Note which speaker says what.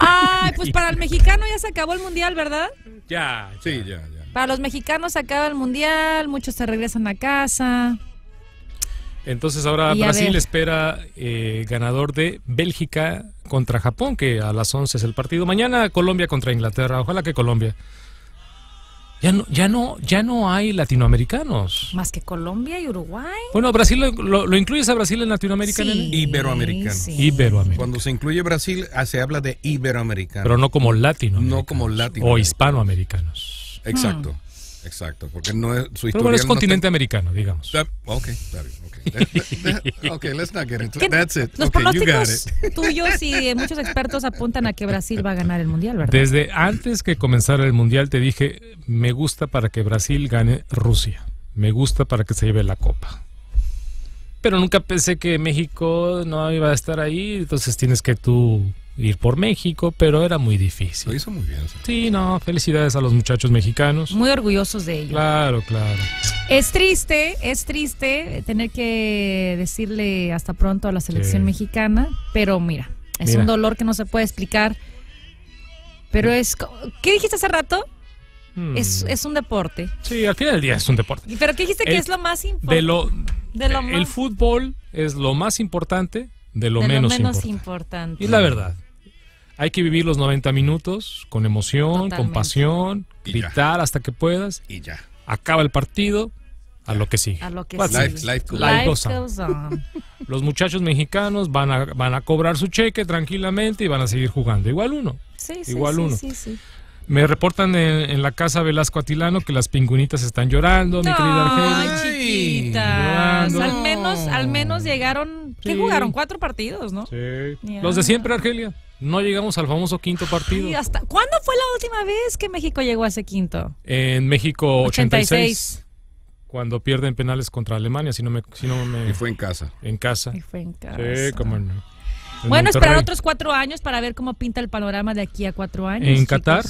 Speaker 1: Ay,
Speaker 2: pues para el mexicano ya se acabó el mundial, ¿verdad?
Speaker 1: Ya, sí, ya, ya.
Speaker 2: Para los mexicanos se acaba el mundial, muchos se regresan a casa.
Speaker 1: Entonces ahora Brasil espera eh, ganador de Bélgica contra Japón, que a las 11 es el partido. Mañana Colombia contra Inglaterra. Ojalá que Colombia ya no, ya no, ya no hay latinoamericanos.
Speaker 2: Más que Colombia y Uruguay.
Speaker 1: Bueno, Brasil lo, incluyes a Brasil en Latinoamérica. Sí, iberoamericano. Sí. Cuando se incluye Brasil, ah, se habla de iberoamericano. Pero no como latino. No como latino. O hispanoamericanos. Exacto. Hmm. Exacto, porque no es su historia. Pero es continente americano, digamos. Ah, ok, Okay. let's not get into it. That's it. Los
Speaker 2: tuyos y muchos expertos apuntan a que Brasil va a ganar el mundial, ¿verdad? Desde
Speaker 1: antes que comenzara el mundial te dije, me gusta para que Brasil gane Rusia. Me gusta para que se lleve la copa. Pero nunca pensé que México no iba a estar ahí, entonces tienes que tú ir por México, pero era muy difícil. Lo hizo muy bien. Sí, no, felicidades a los muchachos mexicanos. Muy
Speaker 2: orgullosos de ellos.
Speaker 1: Claro, claro.
Speaker 2: Es triste, es triste tener que decirle hasta pronto a la selección mexicana, pero mira, es un dolor que no se puede explicar. Pero es... ¿Qué dijiste hace rato? Hmm. Es, un deporte.
Speaker 1: Sí, al final del día es un deporte. ¿Pero qué dijiste que es lo más importante?
Speaker 2: De lo, El fútbol
Speaker 1: es lo más importante de lo, menos,
Speaker 2: importante. Y la verdad.
Speaker 1: Hay que vivir los 90 minutos con emoción, con pasión, gritar hasta que puedas. Y ya. Acaba el partido, a lo que sí, A lo que Los muchachos mexicanos van a, van a cobrar su cheque tranquilamente y van a seguir jugando. Igual uno. Sí, Igual uno. Sí, Me reportan en, la casa Velasco Atilano que las pingüinitas están llorando, mi querida Argelia.
Speaker 2: chiquitas. Al menos, al menos llegaron. ¿Qué jugaron? Cuatro partidos, ¿no?
Speaker 1: Sí. Los de siempre, Argelia no llegamos al famoso quinto partido. hasta,
Speaker 2: ¿Cuándo fue la última vez que México llegó a ese quinto?
Speaker 1: En México 86. cuando pierden penales contra Alemania, si no me... y fue en casa. En casa. Y fue en casa. como Bueno, esperar
Speaker 2: otros cuatro años para ver cómo pinta el panorama de aquí a cuatro años. En Qatar